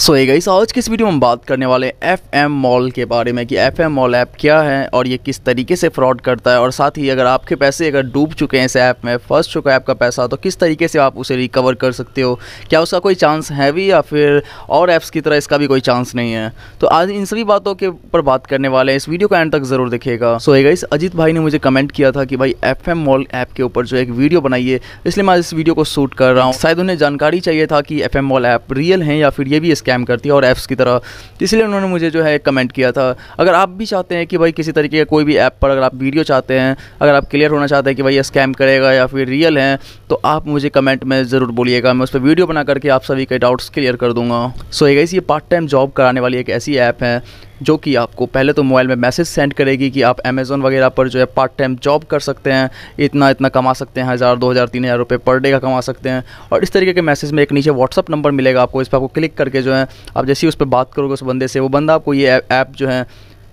सो ये गई आज के इस वीडियो में हम बात करने वाले एफ एम मॉल के बारे में कि एफ एम मॉल ऐप क्या है और ये किस तरीके से फ्रॉड करता है और साथ ही अगर आपके पैसे अगर डूब चुके हैं इस ऐप में फंस चुका है आपका पैसा तो किस तरीके से आप उसे रिकवर कर सकते हो क्या उसका कोई चांस है भी या फिर और ऐप्स की तरह इसका भी कोई चांस नहीं है तो आज इन सभी बातों के ऊपर बात करने वाले हैं इस वीडियो को एंड तक ज़रूर देखेगा सो ये गई अजीत भाई ने मुझे कमेंट किया था कि भाई एफ एम मॉल ऐप के ऊपर जो एक वीडियो बनाइए इसलिए मैं इस वीडियो को शूट कर रहा हूँ शायद उन्हें जानकारी चाहिए था कि F M mall app real है या फिर ये भी स्कैम करती है और ऐप्स की तरह इसलिए उन्होंने मुझे जो है कमेंट किया था अगर आप भी चाहते हैं कि भाई किसी तरीके का कोई भी ऐप पर अगर आप वीडियो चाहते हैं अगर आप क्लियर होना चाहते हैं कि भाई ये स्कैम करेगा या फिर रियल है तो आप मुझे कमेंट में ज़रूर बोलिएगा मैं उस पर वीडियो बना करके आप सभी के डाउट्स क्लियर कर दूंगा सो so, ये पार्ट टाइम जॉब कराने वाली एक ऐसी ऐप है जो कि आपको पहले तो मोबाइल में मैसेज सेंड करेगी कि आप अमेज़ोन वगैरह पर जो है पार्ट टाइम जॉब कर सकते हैं इतना इतना कमा सकते हैं हज़ार दो हज़ार तीन हज़ार रुपये पर डे का कमा सकते हैं और इस तरीके के मैसेज में एक नीचे व्हाट्सअप नंबर मिलेगा आपको इस पर आपको क्लिक करके जो है आप जैसे ही उस पर बात करोगे उस बंदे से वो बंदा आपको ये ऐप जो है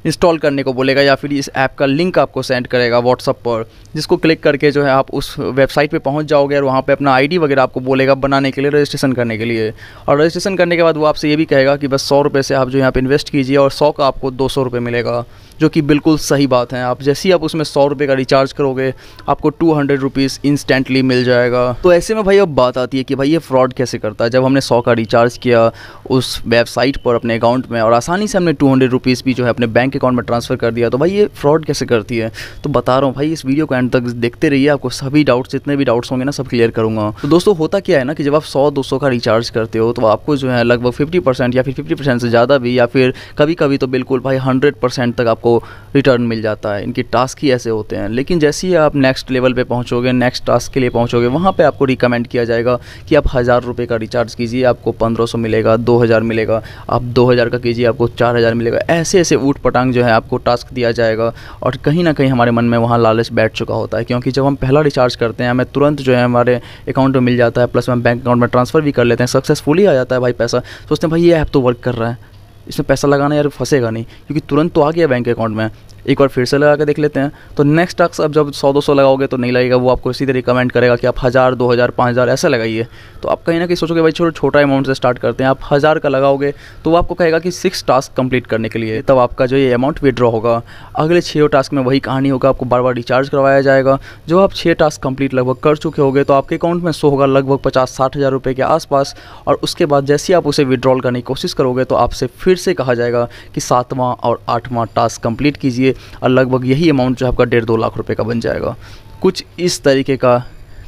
इंस्टॉल करने को बोलेगा या फिर इस ऐप का लिंक आपको सेंड करेगा व्हाट्सअप पर जिसको क्लिक करके जो है आप उस वेबसाइट पर पहुंच जाओगे और वहाँ पर अपना आई वगैरह आपको बोलेगा बनाने के लिए रजिस्ट्रेशन करने के लिए और रजिस्ट्रेशन करने के बाद वो आपसे ये भी कहेगा कि बस सौ रुपये से आप जो यहाँ पर इन्वेस्ट कीजिए और सौ का आपको दो सौ रुपये मिलेगा जो कि बिल्कुल सही बात है आप जैसे ही आप उसमें सौ रुपये का रिचार्ज करोगे आपको टू हंड्रेड रुपीज़ इंस्टेंटली मिल जाएगा तो ऐसे में भाई अब बात आती है कि भाई ये फ्रॉड कैसे करता है जब हमने सौ का रिचार्ज किया उस वेबसाइट पर अपने अकाउंट में और आसानी से हमने टू हंड्रेड रुपीज़ भी जो है अपने बैंक अकाउंट में ट्रांसफ़र कर दिया तो भाई ये फ्रॉड कैसे करती है तो बता रहा हूँ भाई इस वीडियो को एंड तक देखते रहिए आपको सभी डाउट्स जितने भी डाउट्स होंगे ना सब क्लियर करूँगा तो दोस्तों होता क्या है ना कि जब आप सौ दो सौ का रिचार्ज करते हो तो आपको जो है लगभग फिफ्टी परसेंट या फिर फिफ्टी परसेंट से ज़्यादा भी या फिर कभी कभी तो बिल्कुल भाई हंड्रेड परसेंट तक आपको आपको रिटर्न मिल जाता है इनके टास्क ही ऐसे होते हैं लेकिन जैसे ही आप नेक्स्ट लेवल पे पहुंचोगे नेक्स्ट टास्क के लिए पहुंचोगे वहाँ पे आपको रिकमेंड किया जाएगा कि आप हज़ार रुपये का रिचार्ज कीजिए आपको पंद्रह सौ मिलेगा दो हज़ार मिलेगा आप दो हज़ार का कीजिए आपको चार हज़ार मिलेगा ऐसे ऐसे ऊट पटांग जो है आपको टास्क दिया जाएगा और कहीं ना कहीं हमारे मन में वहाँ लालच बैठ चुका होता है क्योंकि जब हम पहला रिचार्ज करते हैं हमें तुरंत जो है हमारे अकाउंट में मिल जाता है प्लस हम बैंक अकाउंट में ट्रांसफ़र भी कर लेते हैं सक्सेसफुली आ जाता है भाई पैसा सोचते हैं भाई ये ऐप तो वर्क कर रहा है इसमें पैसा लगाना यार फंसेगा नहीं क्योंकि तुरंत तो आ गया बैंक अकाउंट में एक बार फिर से लगा के देख लेते हैं तो नेक्स्ट टास्क अब जब सौ दो सौ लगाओगे तो नहीं लगेगा वो आपको इसी तरह रिकमेंड करेगा कि आप हज़ार दो हज़ार पाँच हज़ार ऐसा लगाइए तो आप कहीं ना कहीं सोचोगे भाई छोटे छोटा अमाउंट से स्टार्ट करते हैं आप हज़ार का लगाओगे तो वो आपको कहेगा कि सिक्स टास्क कंप्लीट करने के लिए तब आपका जो ये अमाउंट विड्रॉ होगा अगले छः टास्क में वही कहानी होगा आपको बार बार रिचार्ज करवाया जाएगा जो आप छः टास्क कंप्लीट लगभग कर चुके होगे तो आपके अकाउंट में सो होगा लगभग पचास साठ हज़ार रुपये के आसपास और उसके बाद जैसे ही आप उसे विड्रॉल करने की कोशिश करोगे तो आपसे फिर से कहा जाएगा कि सातवां और आठवां टास्क कंप्लीट कीजिए और लगभग यही अमाउंट जो आपका डेढ़ दो लाख रुपये का बन जाएगा कुछ इस तरीके का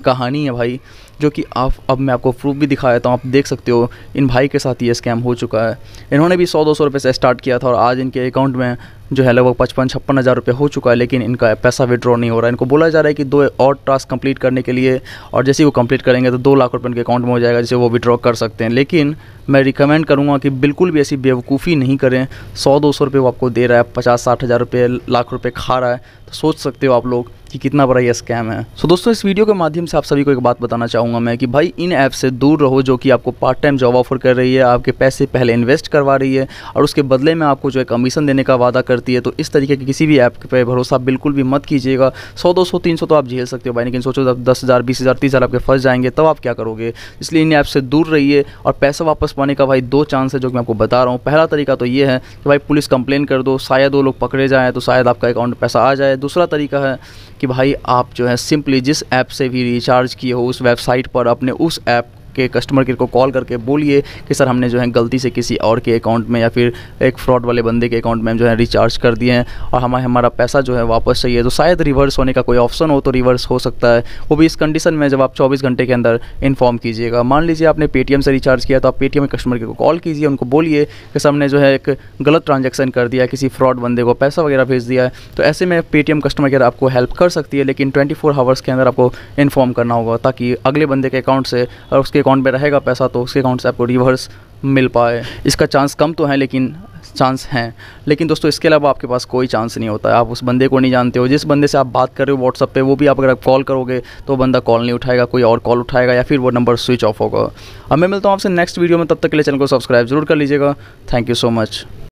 कहानी है भाई जो कि आप अब मैं आपको प्रूफ भी दिखा देता हूँ आप देख सकते हो इन भाई के साथ ये स्कैम हो चुका है इन्होंने भी सौ दो सौ रुपये से स्टार्ट किया था और आज इनके अकाउंट में जो है लगभग पचपन छप्पन हज़ार रुपये हो चुका है लेकिन इनका पैसा विड्रॉ नहीं हो रहा है इनको बोला जा रहा है कि दो और टास्क कंप्लीट करने के लिए और जैसे वो कंप्लीट करेंगे तो दो लाख रुपये उनके अकाउंट में हो जाएगा जिसे वो विड्रॉ कर सकते हैं लेकिन मैं रिकमेंड करूँगा कि बिल्कुल भी ऐसी बेवकूफ़ी नहीं करें सौ दो सौ रुपये वो आपको दे रहा है पचास साठ हज़ार रुपये लाख रुपये खा रहा है तो सोच सकते हो आप लोग कि कितना बड़ा ये स्कैम है सो so, दोस्तों इस वीडियो के माध्यम से आप सभी को एक बात बताना चाहूँगा मैं कि भाई इन ऐप से दूर रहो जो कि आपको पार्ट टाइम जॉब ऑफर कर रही है आपके पैसे पहले इन्वेस्ट करवा रही है और उसके बदले में आपको जो है कमीशन देने का वादा कर करती है तो इस तरीके की किसी भी ऐप पर भरोसा बिल्कुल भी मत कीजिएगा सौ दो सौ तीन सौ तो आप झेल सकते हो भाई लेकिन सोचो जब दस हज़ार बीस हज़ार तीस हज़ार आपके फंस जाएंगे तब आप क्या करोगे इसलिए इन ऐप से दूर रहिए और पैसा वापस पाने का भाई दो चांस है जो कि मैं आपको बता रहा हूँ पहला तरीका तो ये है कि भाई पुलिस कंप्लेन कर दो शायद वो लोग पकड़े जाएँ तो शायद आपका अकाउंट पैसा आ जाए दूसरा तरीका है कि भाई आप जो है सिंपली जिस ऐप से भी रिचार्ज किए हो उस वेबसाइट पर अपने उस ऐप के कस्टमर केयर को कॉल करके बोलिए कि सर हमने जो है गलती से किसी और के अकाउंट में या फिर एक फ्रॉड वाले बंदे के अकाउंट में हम जो है रिचार्ज कर दिए हैं और हमें हमारा पैसा जो है वापस चाहिए तो शायद रिवर्स होने का कोई ऑप्शन हो तो रिवर्स हो सकता है वो भी इस कंडीशन में जब आप चौबीस घंटे के अंदर इन्फॉर्म कीजिएगा मान लीजिए आपने पेटीएम से रिचार्ज किया तो आप पेटीएम के कस्टमर केयर को कॉल कीजिए उनको बोलिए कि सर हमने जो है एक गलत ट्रांजेक्शन कर दिया किसी फ्रॉड बंदे को पैसा वगैरह भेज दिया है तो ऐसे में पेटीएम कस्टमर केयर आपको हेल्प कर सकती है लेकिन ट्वेंटी फोर आवर्स के अंदर आपको इन्फॉर्म करना होगा ताकि अगले बंदे के अकाउंट से और उसके अकाउंट में रहेगा पैसा तो उसके अकाउंट से आपको रिवर्स मिल पाए इसका चांस कम तो है लेकिन चांस हैं लेकिन दोस्तों इसके अलावा आपके पास कोई चांस नहीं होता है आप उस बंदे को नहीं जानते हो जिस बंदे से आप बात कर रहे हो व्हाट्सअप पे वो भी आप अगर आप कॉल करोगे तो बंदा कॉल नहीं उठाएगा कोई और कॉल उठाएगा या फिर वो नंबर स्विच ऑफ होगा अब मैं मिलता हूँ आपसे नेक्स्ट वीडियो में तब तक के लिए चैनल को सब्सक्राइब जरूर कर लीजिएगा थैंक यू सो मच